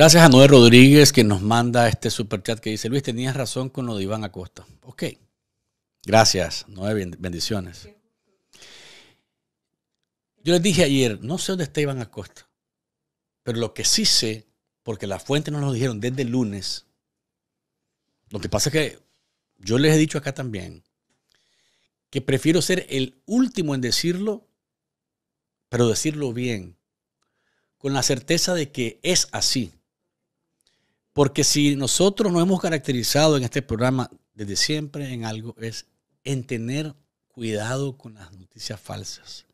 Gracias a Noé Rodríguez que nos manda este super chat que dice, Luis, tenías razón con lo de Iván Acosta. Ok. Gracias, Noé, bendiciones. Yo les dije ayer, no sé dónde está Iván Acosta, pero lo que sí sé, porque la fuente nos lo dijeron desde lunes, lo que pasa es que yo les he dicho acá también, que prefiero ser el último en decirlo, pero decirlo bien, con la certeza de que es así. Porque si nosotros nos hemos caracterizado en este programa desde siempre en algo, es en tener cuidado con las noticias falsas.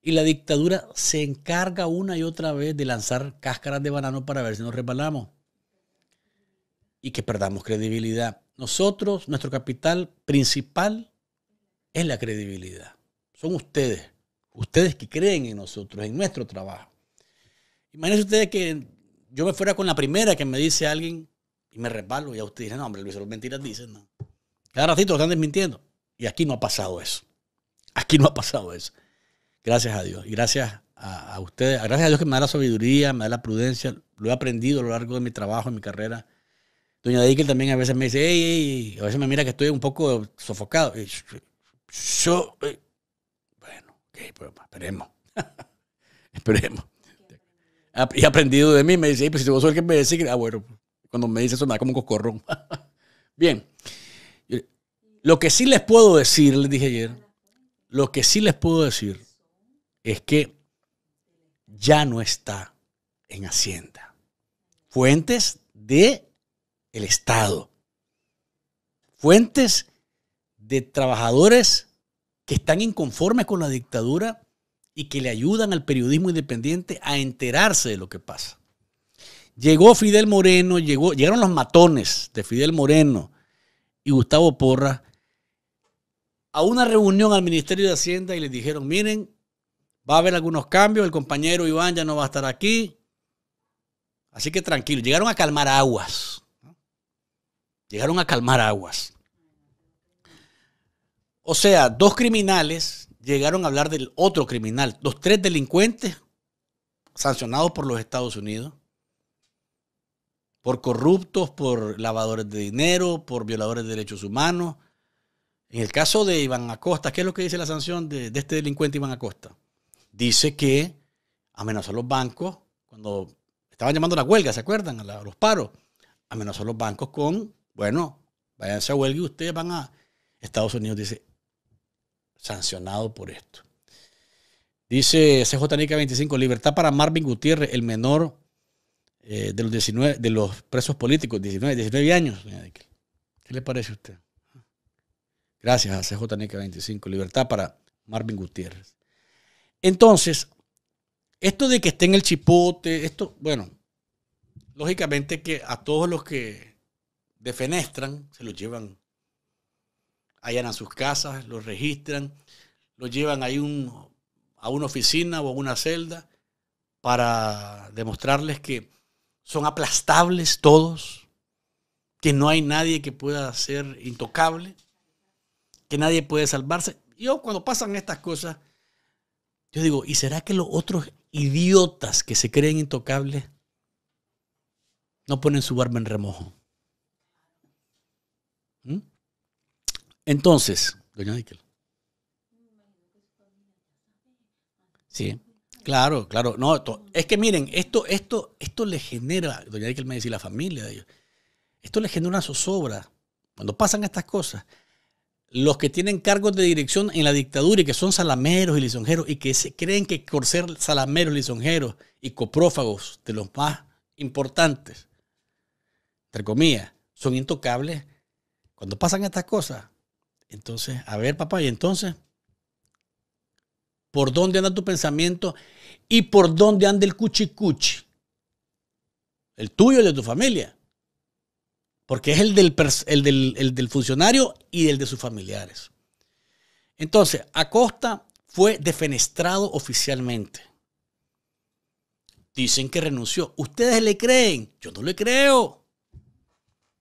Y la dictadura se encarga una y otra vez de lanzar cáscaras de banano para ver si nos resbalamos y que perdamos credibilidad. Nosotros, nuestro capital principal es la credibilidad. Son ustedes, ustedes que creen en nosotros, en nuestro trabajo. Imagínense ustedes que yo me fuera con la primera que me dice alguien y me resbalo y a usted dice, no, hombre, Luis, los mentiras dicen, no. Cada ratito lo están desmintiendo. Y aquí no ha pasado eso. Aquí no ha pasado eso. Gracias a Dios. Y gracias a, a ustedes. Gracias a Dios que me da la sabiduría, me da la prudencia. Lo he aprendido a lo largo de mi trabajo, en mi carrera. Doña Deikel también a veces me dice, ey, ey, a veces me mira que estoy un poco sofocado. yo, eh, bueno, pues, esperemos. esperemos y aprendido de mí, me dice, pues si vos sos que me decís, ah, bueno, cuando me dice eso me da como un cocorrón. Bien, lo que sí les puedo decir, les dije ayer, lo que sí les puedo decir es que ya no está en Hacienda. Fuentes de el Estado. Fuentes de trabajadores que están inconformes con la dictadura y que le ayudan al periodismo independiente a enterarse de lo que pasa. Llegó Fidel Moreno, llegaron los matones de Fidel Moreno y Gustavo Porra a una reunión al Ministerio de Hacienda y les dijeron, miren, va a haber algunos cambios, el compañero Iván ya no va a estar aquí, así que tranquilo, llegaron a calmar aguas, llegaron a calmar aguas. O sea, dos criminales llegaron a hablar del otro criminal, los tres delincuentes sancionados por los Estados Unidos, por corruptos, por lavadores de dinero, por violadores de derechos humanos. En el caso de Iván Acosta, ¿qué es lo que dice la sanción de, este delincuente Iván Acosta? Dice que amenazó a los bancos cuando estaban llamando a la huelga, ¿se acuerdan? A, los paros. Amenazó a los bancos con, bueno, váyanse a huelga y ustedes van a... Estados Unidos dice, sancionado por esto. Dice CJNica 25, libertad para Marvin Gutiérrez, el menor eh, de, los 19, de los presos políticos, 19, 19 años. ¿Qué le parece a usted? Gracias a CJNica 25, libertad para Marvin Gutiérrez. Entonces, esto de que esté en el chipote, esto, bueno, lógicamente que a todos los que defenestran se los llevan Allá a sus casas, los registran, los llevan ahí a una oficina o a una celda para demostrarles que son aplastables todos, que no hay nadie que pueda ser intocable, que nadie puede salvarse. Yo cuando pasan estas cosas, yo digo, ¿y será que los otros idiotas que se creen intocables no ponen su barba en remojo? ¿Mm? Entonces, doña Níquel. Sí, claro, claro. No, es que miren, esto, esto, esto le genera, doña Níquel me dice la familia de ellos, esto le genera una zozobra. Cuando pasan estas cosas, los que tienen cargos de dirección en la dictadura y que son salameros y lisonjeros y que se creen que por ser salameros, lisonjeros y coprófagos de los más importantes, entre comillas, son intocables, cuando pasan estas cosas, entonces, a ver, papá, y entonces, ¿por dónde anda tu pensamiento y por dónde anda el cuchicuchi? El tuyo y el de tu familia. Porque es el del, el del funcionario y el de sus familiares. Entonces, Acosta fue defenestrado oficialmente. Dicen que renunció. ¿Ustedes le creen? Yo no le creo.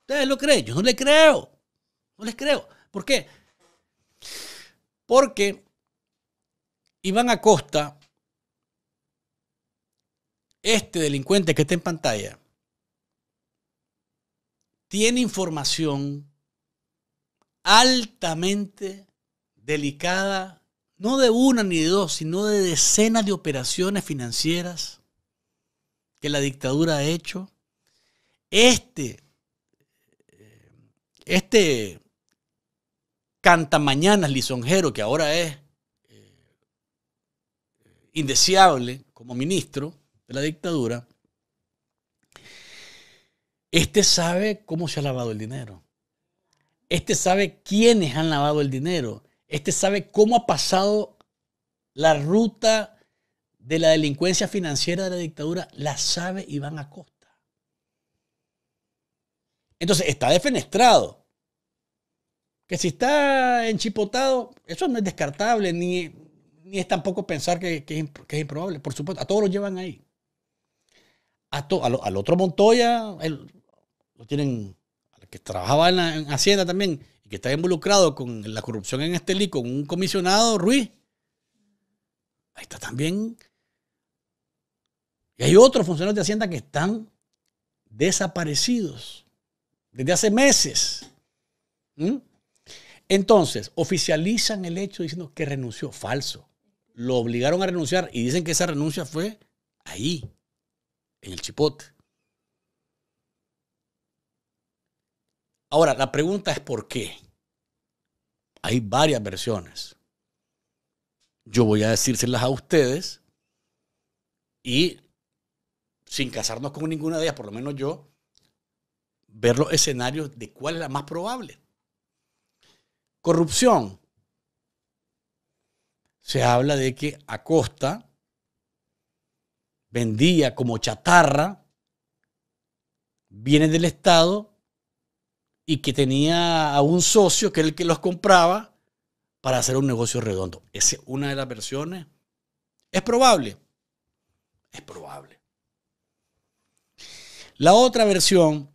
¿Ustedes lo creen? Yo no le creo. No les creo. ¿Por qué? Porque Iván Acosta, este delincuente que está en pantalla, tiene información altamente delicada, no de una ni de dos, sino de decenas de operaciones financieras que la dictadura ha hecho. Este, eh, este canta mañanas Lisonjero, que ahora es eh, indeseable como ministro de la dictadura, este sabe cómo se ha lavado el dinero. Este sabe quiénes han lavado el dinero. Este sabe cómo ha pasado la ruta de la delincuencia financiera de la dictadura. La sabe Iván Acosta. Entonces está defenestrado que si está enchipotado, eso no es descartable, ni, es tampoco pensar que, que, es, improbable. Por supuesto, a todos lo llevan ahí. A al, otro Montoya, lo tienen, que trabajaba en, Hacienda también, y que está involucrado con la corrupción en Estelí, con un comisionado, Ruiz. Ahí está también. Y hay otros funcionarios de Hacienda que están desaparecidos desde hace meses. ¿Mm? Entonces, oficializan el hecho diciendo que renunció. Falso. Lo obligaron a renunciar y dicen que esa renuncia fue ahí, en el chipote. Ahora, la pregunta es por qué. Hay varias versiones. Yo voy a decírselas a ustedes y sin casarnos con ninguna de ellas, por lo menos yo, ver los escenarios de cuál es la más probable. Corrupción. Se habla de que Acosta vendía como chatarra bienes del Estado y que tenía a un socio que era el que los compraba para hacer un negocio redondo. Esa es una de las versiones. Es probable. Es probable. La otra versión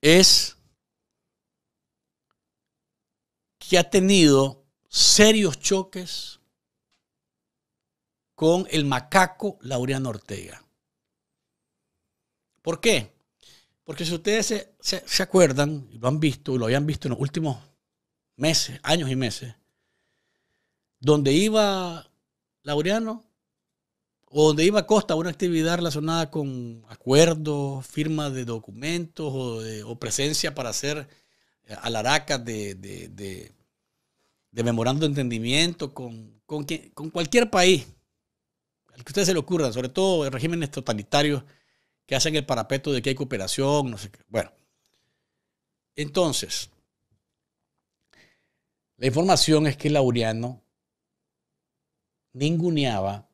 es que ha tenido serios choques con el macaco Laureano Ortega. ¿Por qué? Porque si ustedes se, se, acuerdan, lo han visto, lo habían visto en los últimos meses, años y meses, donde iba Laureano o donde iba Costa una actividad relacionada con acuerdos, firma de documentos o, presencia para hacer eh, alaracas de, de memorando entendimiento con, con cualquier país, al que ustedes se le ocurra, sobre todo regímenes totalitarios que hacen el parapeto de que hay cooperación, no sé qué. Bueno, entonces, la información es que Laureano ninguneaba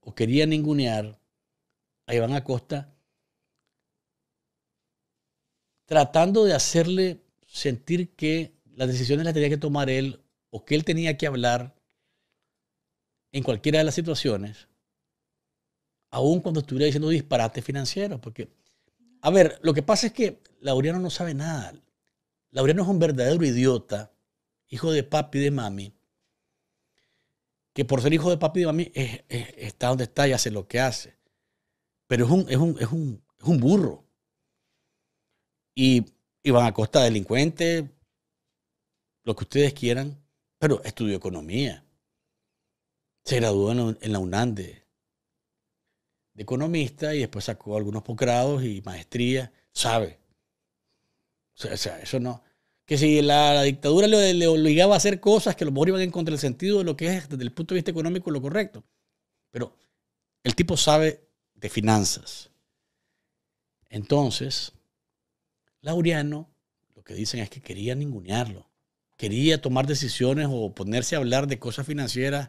o quería ningunear a Iván Acosta tratando de hacerle sentir que las decisiones las tenía que tomar él o que él tenía que hablar en cualquiera de las situaciones, aun cuando estuviera diciendo disparate financiero. Porque, a ver, lo que pasa es que Laureano no sabe nada. Laureano es un verdadero idiota, hijo de papi y de mami, que por ser hijo de papi y de mami está donde está y hace lo que hace. Pero es un, es un, burro. Y, van a costa delincuentes, lo que ustedes quieran pero estudió economía. Se graduó en la unande de, economista y después sacó algunos posgrados y maestría. Sabe. O sea, eso no. Que si la, dictadura le, obligaba a hacer cosas que a lo mejor en contra del sentido de lo que es desde el punto de vista económico lo correcto. Pero el tipo sabe de finanzas. Entonces, Laureano, lo que dicen es que quería ningunearlo quería tomar decisiones o ponerse a hablar de cosas financieras.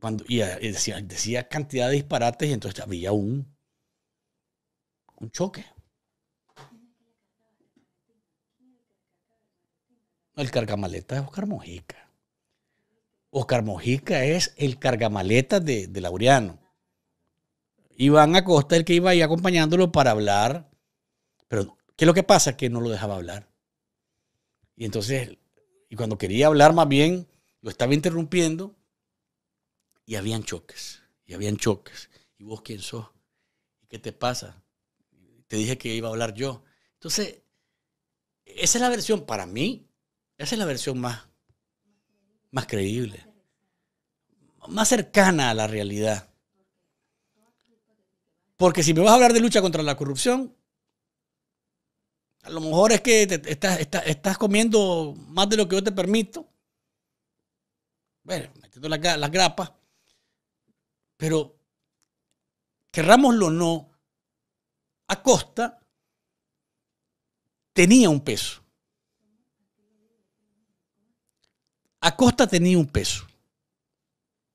Cuando, y eh, decía, cantidad de disparates y entonces había un, un choque. El cargamaleta es Oscar Mojica. Oscar Mojica es el cargamaleta de, de Laureano. Iván Acosta, el que iba ahí acompañándolo para hablar. Pero, ¿qué es lo que pasa? Que no lo dejaba hablar. Y entonces, y cuando quería hablar más bien, lo estaba interrumpiendo y habían choques, y habían choques. ¿Y vos quién sos? ¿Y qué te pasa? Te dije que iba a hablar yo. Entonces, esa es la versión para mí, esa es la versión más, más creíble, más cercana a la realidad. Porque si me vas a hablar de lucha contra la corrupción, a lo mejor es que estás, comiendo más de lo que yo te permito. Bueno, metiendo las, grapas. Pero querrámoslo o no, Acosta tenía un peso. Acosta tenía un peso.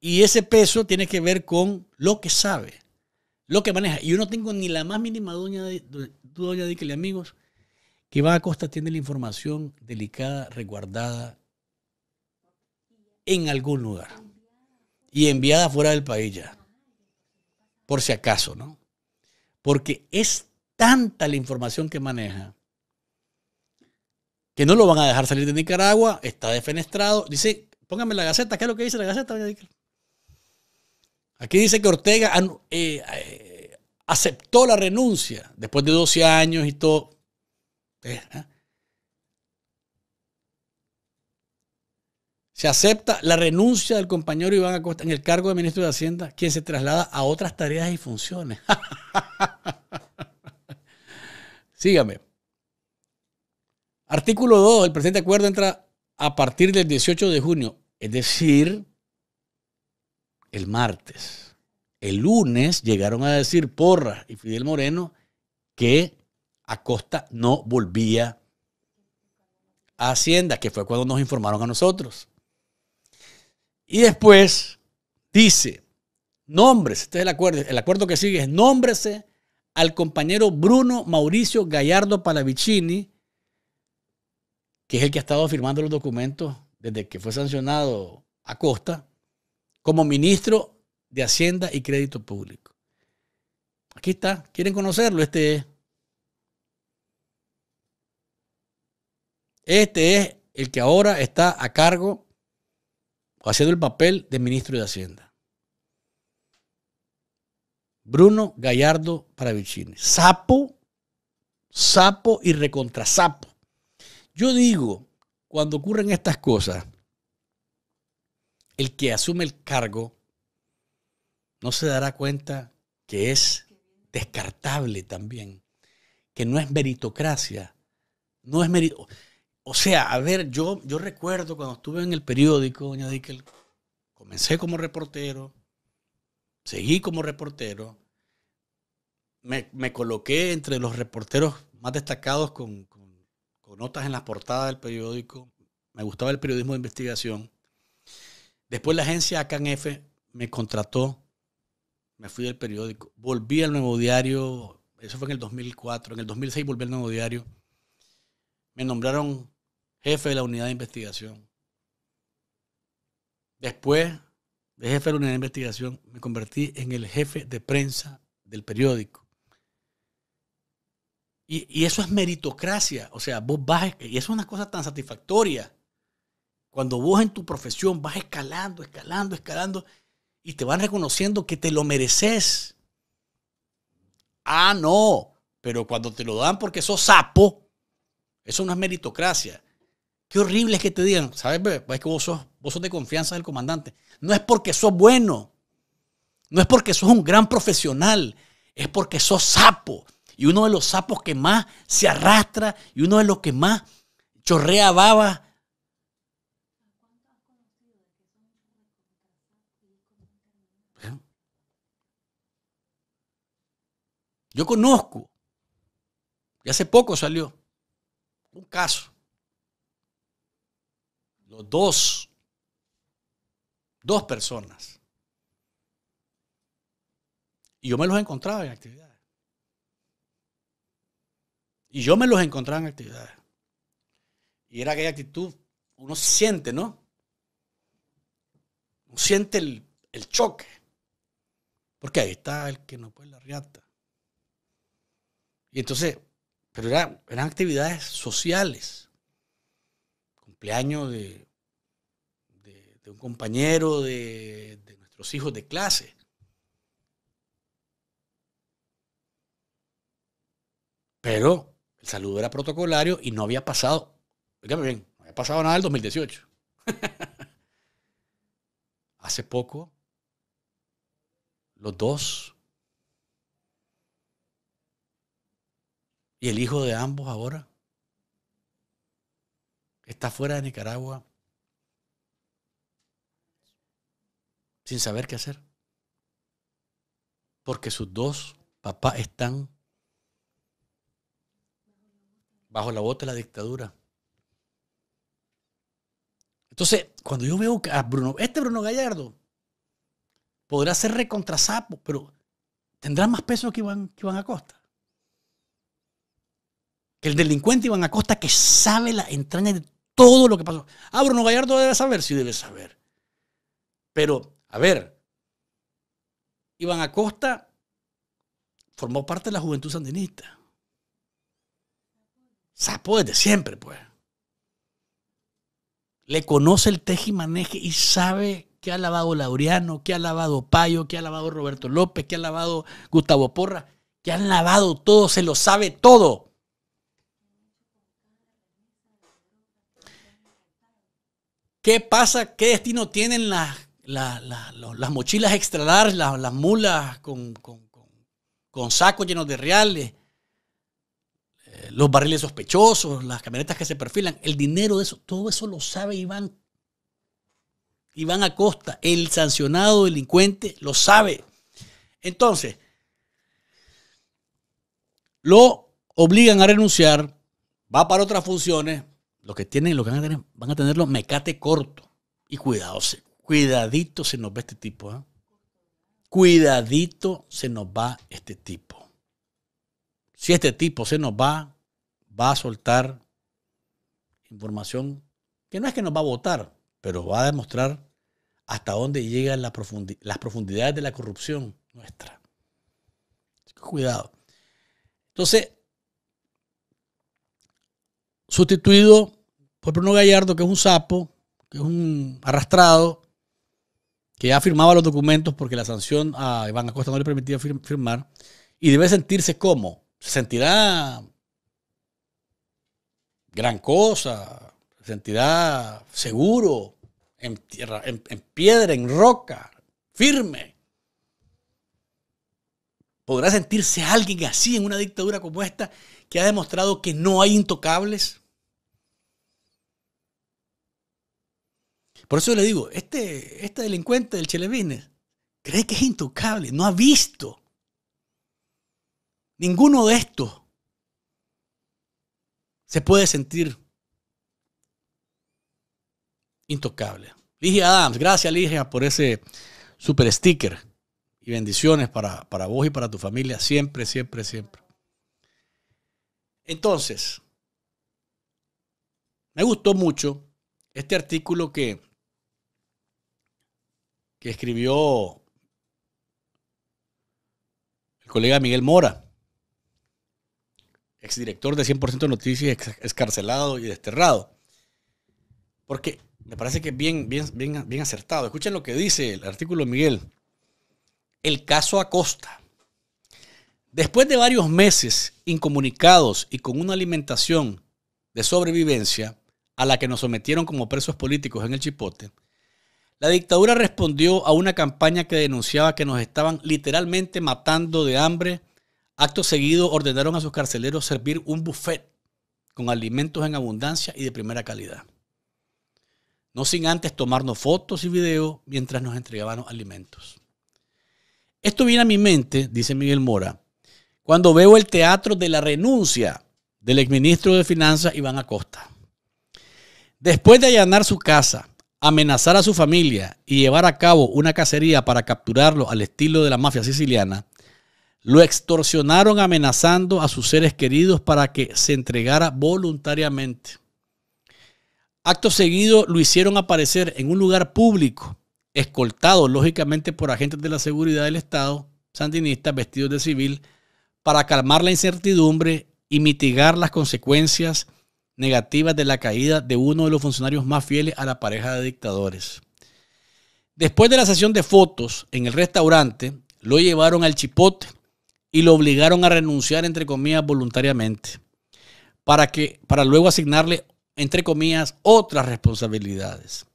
Y ese peso tiene que ver con lo que sabe, lo que maneja. Y yo no tengo ni la más mínima duda de, duda de amigos, que Iván Acosta tiene la información delicada, resguardada en algún lugar y enviada fuera del país ya, por si acaso, ¿no? Porque es tanta la información que maneja que no lo van a dejar salir de Nicaragua, está defenestrado. Dice, póngame la gaceta, ¿qué es lo que dice la gaceta? Aquí dice que Ortega eh, eh, aceptó la renuncia después de 12 años y todo. ¿eh? Se acepta la renuncia del compañero Iván Acosta en el cargo de ministro de Hacienda, quien se traslada a otras tareas y funciones. Sígame. Artículo 2. El presente acuerdo entra a partir del 18 de junio, es decir, el martes. El lunes llegaron a decir porra y Fidel Moreno que Acosta no volvía a Hacienda, que fue cuando nos informaron a nosotros. Y después dice, nombres, este es el acuerdo, el acuerdo que sigue es nómbrese al compañero Bruno Mauricio Gallardo Palavicini, que es el que ha estado firmando los documentos desde que fue sancionado Acosta, como ministro de Hacienda y Crédito Público. Aquí está, quieren conocerlo, este es Este es el que ahora está a cargo haciendo el papel de ministro de Hacienda. Bruno Gallardo Paravicini. Sapo, sapo y recontrasapo. Yo digo, cuando ocurren estas cosas, el que asume el cargo no se dará cuenta que es descartable también, que no es meritocracia, no es meritocracia. O sea, a ver, yo, yo recuerdo cuando estuve en el periódico, doña Dickel, comencé como reportero, seguí como reportero, me, coloqué entre los reporteros más destacados con, notas en las portadas del periódico, me gustaba el periodismo de investigación. Después la agencia ACAN-F me contrató, me fui del periódico, volví al Nuevo Diario, eso fue en el 2004, en el 2006 volví al Nuevo Diario, me nombraron jefe de la unidad de investigación. Después de jefe de la unidad de investigación, me convertí en el jefe de prensa del periódico. Y, eso es meritocracia. O sea, vos vas, y eso es una cosa tan satisfactoria. Cuando vos en tu profesión vas escalando, escalando, escalando, y te van reconociendo que te lo mereces. Ah, no, pero cuando te lo dan porque sos sapo, eso no es meritocracia. Qué horrible es que te digan, ¿sabes? Pues es que vos sos, vos sos de confianza del comandante. No es porque sos bueno. No es porque sos un gran profesional. Es porque sos sapo. Y uno de los sapos que más se arrastra y uno de los que más chorrea baba. ¿Eh? Yo conozco, y hace poco salió, un caso dos, dos personas, y yo me los encontraba en actividades, y yo me los encontraba en actividades, y era aquella actitud, uno siente, ¿no? Uno siente el, choque, porque ahí está el que no puede la riata. Y entonces, pero eran, eran actividades sociales, cumpleaños de de un compañero, de, nuestros hijos de clase. Pero el saludo era protocolario y no había pasado, oígame bien, no había pasado nada el 2018. Hace poco, los dos y el hijo de ambos ahora está fuera de Nicaragua sin saber qué hacer. Porque sus dos papás están bajo la bota de la dictadura. Entonces, cuando yo veo a Bruno, este Bruno Gallardo podrá ser recontrasapo, pero tendrá más peso que Iván, que Iván Acosta. Que el delincuente Iván Acosta que sabe la entraña de todo lo que pasó. Ah, Bruno Gallardo debe saber, sí debe saber. Pero a ver, Iván Acosta formó parte de la juventud sandinista. Sapo pues, desde siempre, pues. Le conoce el maneje y sabe que ha lavado Laureano, que ha lavado Payo, que ha lavado Roberto López, que ha lavado Gustavo Porra, que han lavado todo, se lo sabe todo. ¿Qué pasa? ¿Qué destino tienen las las mochilas extra las, mulas con, sacos llenos de reales, eh, los barriles sospechosos, las camionetas que se perfilan, el dinero de eso, todo eso lo sabe Iván. Iván costa. el sancionado delincuente, lo sabe. Entonces, lo obligan a renunciar, va para otras funciones, lo que tienen, lo que van a tener, van a tenerlo los mecate corto. Y cuidado, Cuidadito se nos va este tipo. ¿ah? Cuidadito se nos va este tipo. Si este tipo se nos va, va a soltar información que no es que nos va a votar, pero va a demostrar hasta dónde llegan las profundidades de la corrupción nuestra. Cuidado. Entonces, sustituido por Bruno Gallardo, que es un sapo, que es un arrastrado, que ya firmaba los documentos porque la sanción a Iván Acosta no le permitía firmar, y debe sentirse como, se sentirá gran cosa, se sentirá seguro, en, tierra, en piedra, en roca, firme. ¿Podrá sentirse alguien así en una dictadura como esta que ha demostrado que no hay intocables? Por eso le digo, este, este delincuente del Chile cree que es intocable, no ha visto ninguno de estos se puede sentir intocable. Ligia Adams, gracias Ligia por ese super sticker y bendiciones para vos y para tu familia, siempre, siempre, siempre. Entonces, me gustó mucho este artículo que que escribió el colega Miguel Mora, exdirector de 100% Noticias, escarcelado y desterrado. Porque me parece que es bien, bien, bien acertado. Escuchen lo que dice el artículo Miguel. El caso Acosta. Después de varios meses incomunicados y con una alimentación de sobrevivencia a la que nos sometieron como presos políticos en el Chipote, la dictadura respondió a una campaña que denunciaba que nos estaban literalmente matando de hambre. Acto seguido ordenaron a sus carceleros servir un buffet con alimentos en abundancia y de primera calidad. No sin antes tomarnos fotos y videos mientras nos entregaban los alimentos. Esto viene a mi mente, dice Miguel Mora, cuando veo el teatro de la renuncia del exministro de Finanzas Iván Acosta. Después de allanar su casa, amenazar a su familia y llevar a cabo una cacería para capturarlo al estilo de la mafia siciliana, lo extorsionaron amenazando a sus seres queridos para que se entregara voluntariamente. Acto seguido lo hicieron aparecer en un lugar público, escoltado lógicamente por agentes de la seguridad del Estado, sandinistas vestidos de civil, para calmar la incertidumbre y mitigar las consecuencias negativas de la caída de uno de los funcionarios más fieles a la pareja de dictadores. Después de la sesión de fotos en el restaurante, lo llevaron al chipote y lo obligaron a renunciar, entre comillas, voluntariamente, para, que, para luego asignarle, entre comillas, otras responsabilidades.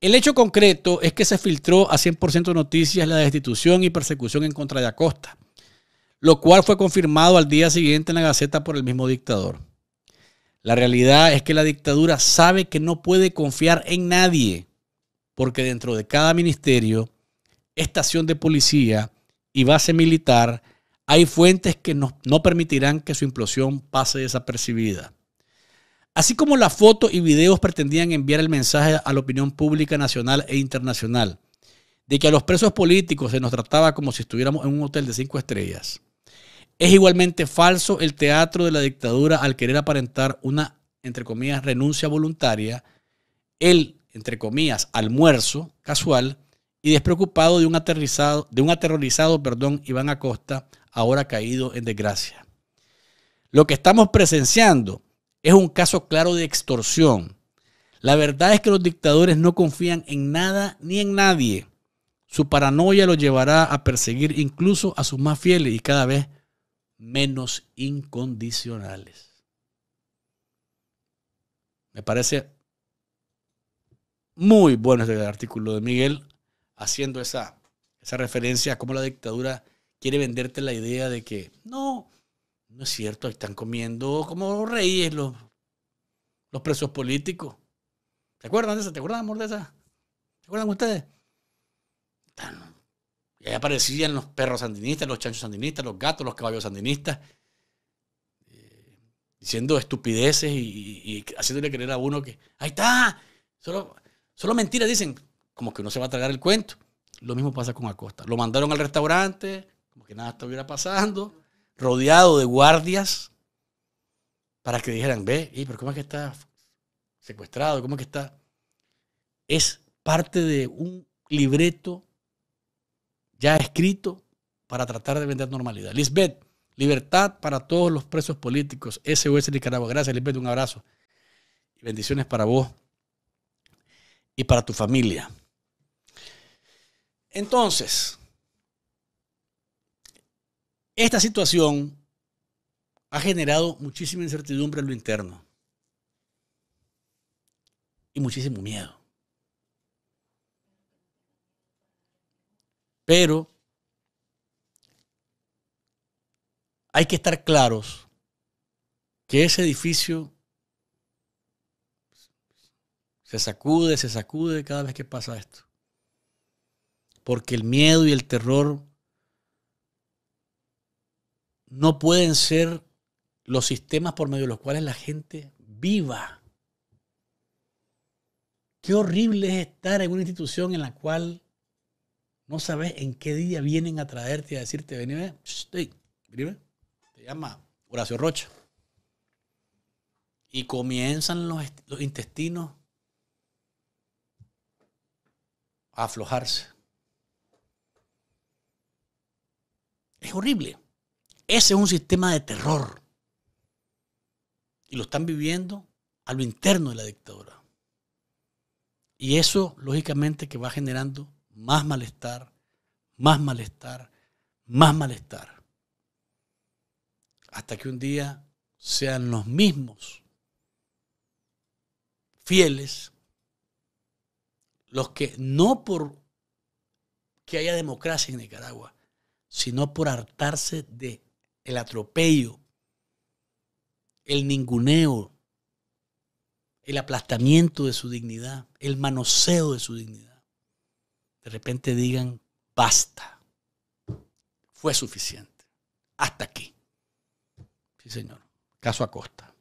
El hecho concreto es que se filtró a 100% noticias la destitución y persecución en contra de Acosta, lo cual fue confirmado al día siguiente en la Gaceta por el mismo dictador. La realidad es que la dictadura sabe que no puede confiar en nadie, porque dentro de cada ministerio, estación de policía y base militar hay fuentes que no, permitirán que su implosión pase desapercibida. Así como las fotos y videos pretendían enviar el mensaje a la opinión pública nacional e internacional de que a los presos políticos se nos trataba como si estuviéramos en un hotel de cinco estrellas. Es igualmente falso el teatro de la dictadura al querer aparentar una, entre comillas, renuncia voluntaria, el, entre comillas, almuerzo casual y despreocupado de un, aterrizado, de un aterrorizado perdón, Iván Acosta, ahora caído en desgracia. Lo que estamos presenciando es un caso claro de extorsión. La verdad es que los dictadores no confían en nada ni en nadie. Su paranoia lo llevará a perseguir incluso a sus más fieles y cada vez más menos incondicionales. Me parece muy bueno este artículo de Miguel haciendo esa, esa referencia a cómo la dictadura quiere venderte la idea de que no, no es cierto, están comiendo como reyes los, los presos políticos. ¿Te acuerdan de esa? ¿Te acuerdan, amor, de esa? ¿Te acuerdan ustedes? Están y ahí aparecían los perros sandinistas, los chanchos sandinistas, los gatos, los caballos sandinistas, eh, diciendo estupideces y, haciéndole creer a uno que, ahí está, solo, solo mentiras dicen, como que no se va a tragar el cuento. Lo mismo pasa con Acosta. Lo mandaron al restaurante, como que nada estuviera pasando, rodeado de guardias, para que dijeran, ve, ¿y pero cómo es que está secuestrado? ¿Cómo es que está? Es parte de un libreto ya escrito para tratar de vender normalidad. Lisbeth, libertad para todos los presos políticos. SOS Nicaragua. Gracias, Lisbeth. Un abrazo. Y bendiciones para vos y para tu familia. Entonces, esta situación ha generado muchísima incertidumbre en lo interno y muchísimo miedo. Pero hay que estar claros que ese edificio se sacude, se sacude cada vez que pasa esto. Porque el miedo y el terror no pueden ser los sistemas por medio de los cuales la gente viva. Qué horrible es estar en una institución en la cual no sabes en qué día vienen a traerte y a decirte, venime, estoy venime. Te llama Horacio Rocha. Y comienzan los, los intestinos a aflojarse. Es horrible. Ese es un sistema de terror. Y lo están viviendo a lo interno de la dictadura. Y eso, lógicamente, que va generando más malestar, más malestar, más malestar. Hasta que un día sean los mismos fieles los que no por que haya democracia en Nicaragua, sino por hartarse de el atropello, el ninguneo, el aplastamiento de su dignidad, el manoseo de su dignidad de repente digan, basta, fue suficiente, hasta aquí. Sí, señor, caso a costa